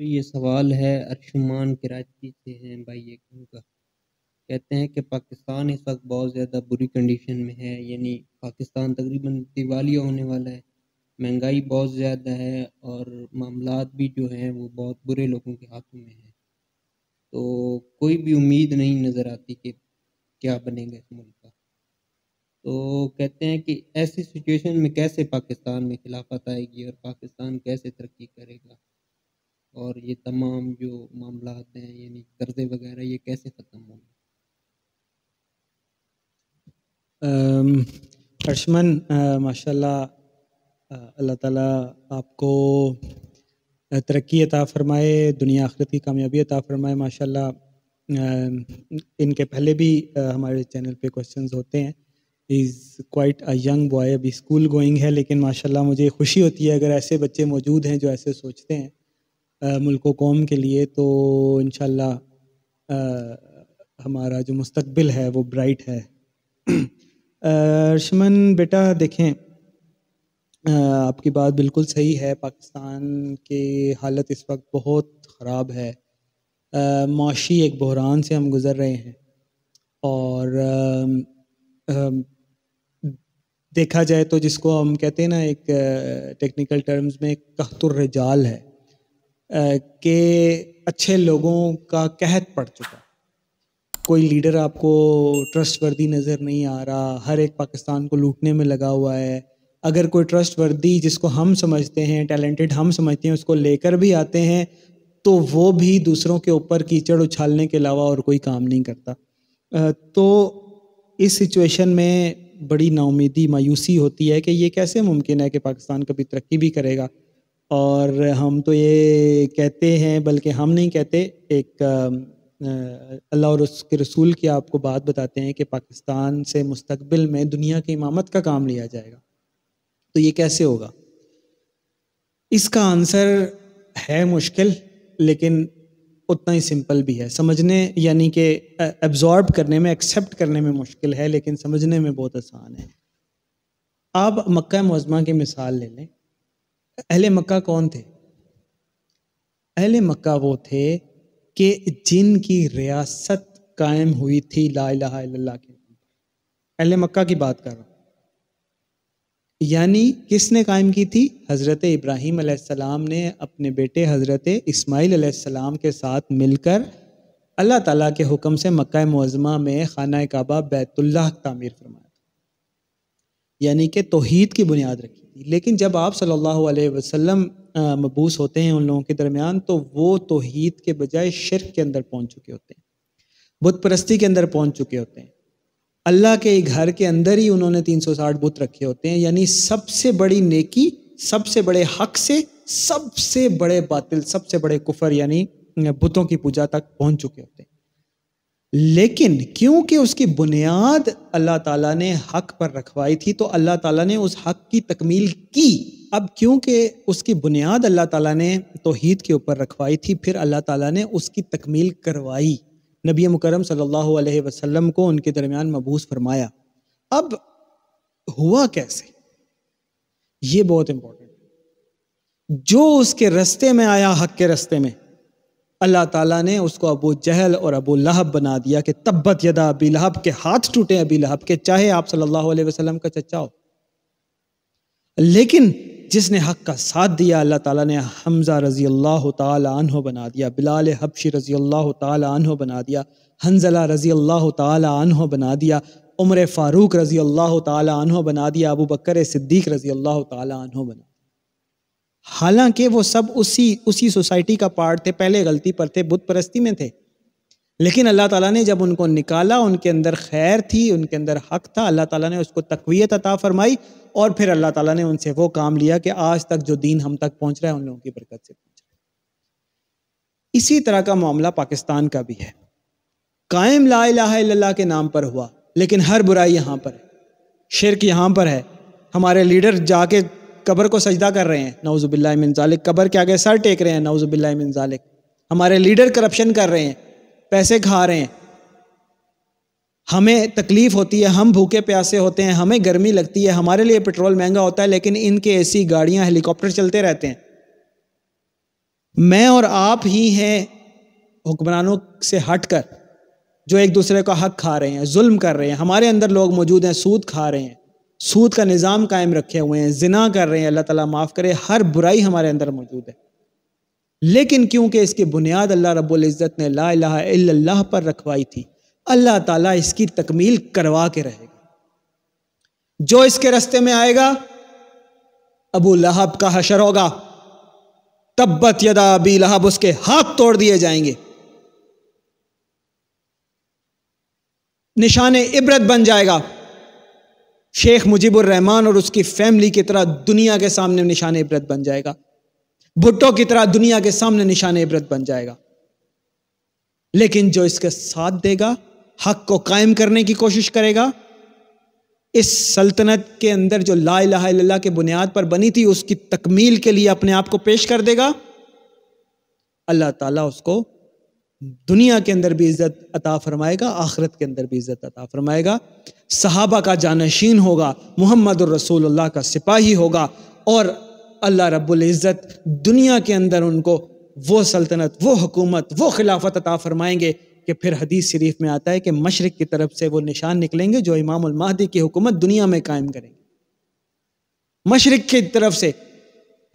तो ये सवाल है अर्शुमान कराची से हैं भाई एक उनका कहते हैं कि पाकिस्तान इस वक्त बहुत ज़्यादा बुरी कंडीशन में है यानी पाकिस्तान तकरीबन दिवालिया होने वाला है महंगाई बहुत ज़्यादा है और मामला भी जो हैं वो बहुत बुरे लोगों के हाथों में हैं तो कोई भी उम्मीद नहीं नज़र आती कि क्या बनेगा इस मुल्क का तो कहते हैं कि ऐसी सिचुएशन में कैसे पाकिस्तान में खिलाफत आएगी और पाकिस्तान कैसे तरक्की करेगा और ये तमाम जो मामला हैं यानी कर्ज़े वगैरह ये कैसे ख़त्म होंगे अर्शमन माशाल्लाह अल्लाह ताला आपको तरक्की अता फ़रमाए दुनिया आखिरत की कामयाबी अता फ़रमाए माशाल्लाह इनके पहले भी हमारे चैनल पे क्वेश्चंस होते हैं is quite a young boy अभी स्कूल गोइंग है लेकिन माशाल्लाह मुझे खुशी होती है अगर ऐसे बच्चे मौजूद हैं जो ऐसे सोचते हैं मुल्क कौम के लिए तो इन हमारा जो मुस्तबिल है वो ब्राइट है अर्शमन बेटा देखें आपकी बात बिल्कुल सही है पाकिस्तान की हालत इस वक्त बहुत ख़राब है माशी एक बहरान से हम गुज़र रहे हैं और आ, आ, देखा जाए तो जिसको हम कहते हैं ना एक टेक्निकल टर्म्स में कहतुर रजाल है के अच्छे लोगों का कहत पड़ चुका कोई लीडर आपको ट्रस्टवर्दी नज़र नहीं आ रहा हर एक पाकिस्तान को लूटने में लगा हुआ है अगर कोई ट्रस्टवर्दी जिसको हम समझते हैं टैलेंटेड हम समझते हैं उसको लेकर भी आते हैं तो वो भी दूसरों के ऊपर कीचड़ उछालने के अलावा और कोई काम नहीं करता तो इस सिचुएशन में बड़ी नाउमीदी मायूसी होती है कि ये कैसे मुमकिन है कि पाकिस्तान कभी तरक्की भी करेगा और हम तो ये कहते हैं बल्कि हम नहीं कहते एक अल्लाह और उसके रसूल की आपको बात बताते हैं कि पाकिस्तान से मुस्तबिल में दुनिया की इमामत का काम लिया जाएगा तो ये कैसे होगा इसका आंसर है मुश्किल लेकिन उतना ही सिंपल भी है समझने यानी कि एब्जॉर्ब करने में एक्सेप्ट करने में मुश्किल है लेकिन समझने में बहुत आसान है आप मक्का मौज़मा की मिसाल ले लें अहले मक्का कौन थे अहले मक्का वो थे कि जिनकी रियासत कायम हुई थी ला इलाहा के अहले मक्का की बात कर रहा हूं यानी किसने कायम की थी हज़रत इब्राहिम अलैहिस्सलाम ने अपने बेटे हज़रत इस्माइल अलैहिस्सलाम के साथ मिलकर अल्लाह ताला के हुक्म से मक्का मुआजमा में खाना काबा बैतुल्लाह तामीर फरमाया यानी कि तोहद की बुनियाद रखी थी लेकिन जब आप सल्लल्लाहु अलैहि वसल्लम मबूस होते हैं उन लोगों के दरमियान तो वो तोहद के बजाय शिरक के अंदर पहुंच चुके होते हैं बुत परस्ती के अंदर पहुंच चुके होते हैं अल्लाह के घर के अंदर ही उन्होंने 360 बुत रखे होते हैं यानी सबसे बड़ी नेकी सबसे बड़े हक से सबसे बड़े बातिल सबसे बड़े कुफर यानी बुतों की पूजा तक पहुंच चुके होते हैं लेकिन क्योंकि उसकी बुनियाद अल्लाह ताला ने हक पर रखवाई थी तो अल्लाह ताला ने उस हक की तकमील की अब क्योंकि उसकी बुनियाद अल्लाह ताला ने तोहीद के ऊपर रखवाई थी फिर अल्लाह ताला ने उसकी तकमील करवाई नबी मुकरम सल्लल्लाहु अलैहि वसल्लम को उनके दरमियान मबूस फरमाया अब हुआ कैसे ये बहुत इम्पोर्टेंट जो उसके रस्ते में आया हक के रस्ते में अल्लाह ताला ने उसको अबू जहल और अबू लहब बना दिया कि तब्बत यदा अबी लहब के हाथ टूटे अबी लहब के चाहे आप सल्लल्लाहु अलैहि वसल्लम का चचा हो लेकिन जिसने हक का साथ दिया अल्लाह ताला ने हमज़ा रज़ी अल्लाह तहो बना दिया बिलाल हबशी रज़ी अल्लाह तहो बना दिया हंजला रज़ी अल्लाह तहो बना दिया उमर फ़ारूक रज़ी अल्लाह तहो बना दिया अबू बकर सिद्दीक रज़ी अल्लाह तहो बना हालांकि वो सब उसी उसी सोसाइटी का पार्ट थे पहले गलती पर थे बुत परस्ती में थे लेकिन अल्लाह ताला ने जब उनको निकाला उनके अंदर खैर थी उनके अंदर हक था अल्लाह ताला ने उसको तकवीत अता फरमाई और फिर अल्लाह ताला ने उनसे वो काम लिया कि आज तक जो दीन हम तक पहुंच रहा है उन लोगों की बरकत से पहुंच रहा इसी तरह का मामला पाकिस्तान का भी है कायम ला इलाहा के नाम पर हुआ लेकिन हर बुराई यहाँ पर है शिरक यहाँ पर है हमारे लीडर जाके कबर को सजदा कर रहे हैं नवज़ुबिल्लाजालिक कबर के आगे सर टेक रहे हैं नवज़ुबिल्लाजालिक हमारे लीडर करप्शन कर रहे हैं पैसे खा रहे हैं हमें तकलीफ़ होती है हम भूखे प्यासे होते हैं हमें गर्मी लगती है हमारे लिए पेट्रोल महंगा होता है लेकिन इनके ऐसी गाड़ियां हेलीकॉप्टर चलते रहते हैं मैं और आप ही हैं हुक्मरानों से हटकर जो एक दूसरे का हक खा रहे हैं जुल्म कर रहे हैं हमारे अंदर लोग मौजूद हैं सूद खा रहे हैं सूद का निज़ाम कायम रखे हुए हैं जिना कर रहे हैं अल्लाह ताला माफ़ करे हर बुराई हमारे अंदर मौजूद है लेकिन क्योंकि इसकी बुनियाद अल्लाह रब्बुल इज़्ज़त ने ला इलाहा पर रखवाई थी अल्लाह ताला इसकी तकमील करवा के रहेगा जो इसके रस्ते में आएगा अबू लहब का हशर होगा तब्बत यदा अबी लहब उसके हाथ तोड़ दिए जाएंगे निशान इबरत बन जाएगा शेख रहमान और उसकी फैमिली की तरह दुनिया के सामने निशान इबरत बन जाएगा भुट्टो की तरह दुनिया के सामने निशान इबरत बन जाएगा लेकिन जो इसके साथ देगा हक को कायम करने की कोशिश करेगा इस सल्तनत के अंदर जो ला लाला के बुनियाद पर बनी थी उसकी तकमील के लिए अपने आप को पेश कर देगा अल्लाह ताला उसको दुनिया के अंदर भी इज्जत अता फरमाएगा आखरत के अंदर भी इज्जत अता फरमाएगा सहाबा का जानशीन होगा मोहम्मद रसूलुल्लाह का सिपाही होगा और अल्लाह रब्बुल इज़्ज़त दुनिया के अंदर उनको वो सल्तनत वो हुकूमत वो खिलाफत अता फरमाएंगे कि फिर हदीस शरीफ में आता है कि मशरक़ की तरफ से वो निशान निकलेंगे जो इमाम महदी की हुकूमत दुनिया में कायम करेंगे मशरक़ की तरफ से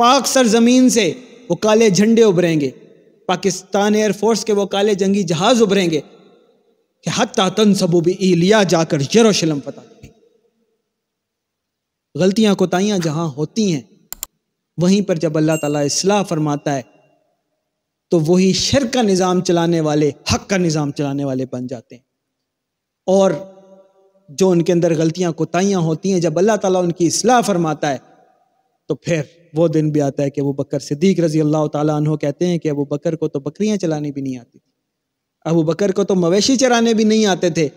पाक सरजमीन से वो काले झंडे उभरेंगे पाकिस्तान एयरफोर्स के वो काले जंगी जहाज उभरेंगे कि हत्ता तन सबूबी लिया जाकर यरूशलेम पता गलतियां कोताहियां जहां होती हैं वहीं पर जब अल्लाह ताला इसलाह फरमाता है तो वही शर का निज़ाम चलाने वाले हक का निज़ाम चलाने वाले बन जाते हैं और जो उनके अंदर गलतियां कोताहियां होती हैं जब अल्लाह ताला उनकी इसलाह फरमाता है तो फिर वो दिन भी आता है कि वो बकर सिद्दीक रजी अल्लाह तु कहते हैं कि अबू बकर को तो बकरियाँ चलानी भी नहीं आती थी अबू बकर को तो मवेशी चराने भी नहीं आते थे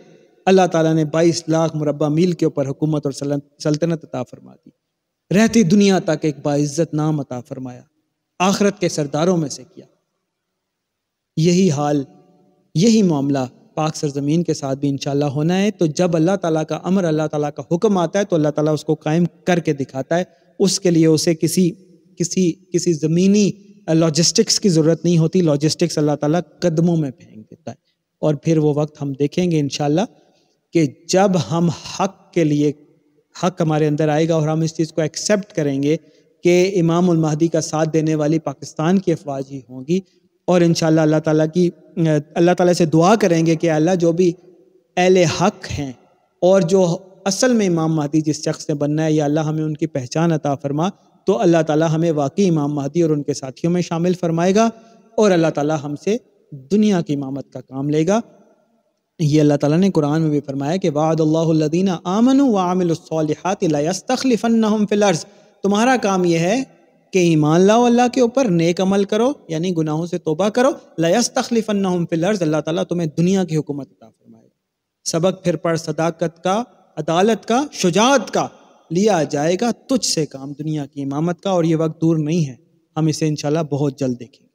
अल्लाह ताला ने 22 लाख मुरबा मील के ऊपर हुकूमत और सल्तनत अता फरमा दी रहती दुनिया तक एक बाइज्जत नाम अता फरमाया आखरत के सरदारों में से किया यही हाल यही मामला पाक सरजमीन के साथ भी इनशाला होना है तो जब अल्लाह ताला का अमर अल्लाह ताला का हुक्म आता है तो अल्लाह ताला उसको कायम करके दिखाता है उसके लिए उसे किसी किसी किसी ज़मीनी लॉजिस्टिक्स की ज़रूरत नहीं होती लॉजिस्टिक्स अल्लाह ताला कदमों में फेंक देता है और फिर वो वक्त हम देखेंगे इन कि जब हम हक के लिए हक हमारे अंदर आएगा और हम इस चीज़ को एक्सेप्ट करेंगे कि इमाम महदी का साथ देने वाली पाकिस्तान की अफवाज ही होंगी और इन अल्लाह ताली की अल्लाह ताली से दुआ करेंगे कि अल्लाह जो भी अहल हक हैं और जो असल में इमाम महदी जिस शख्स ने बनना है या अल्लाह हमें उनकी पहचान अता फरमा तो अल्लाह ताला हमें वाकई इमाम महदी और उनके साथियों में शामिल फरमाएगा और अल्लाह ताला हमसे दुनिया की इमामत का काम लेगा ये अल्लाह ताला ने कुरान में भी फरमाया कि वादीना आमन वामिलफ़िलर्ज़ तुम्हारा काम यह है कि ईमान लाओ अल्लाह के ऊपर नेक अमल करो यानी गुनाहों से तोबा करो लयस फिलर्ज अल्लाह ताली तुम्हें दुनिया की हुकूमत अता फरमाएगा सबक फिर पढ़ सदाकत का अदालत का शुजात का लिया जाएगा तुझ से काम दुनिया की इमामत का और ये वक्त दूर नहीं है हम इसे इंशाल्लाह बहुत जल्द देखेंगे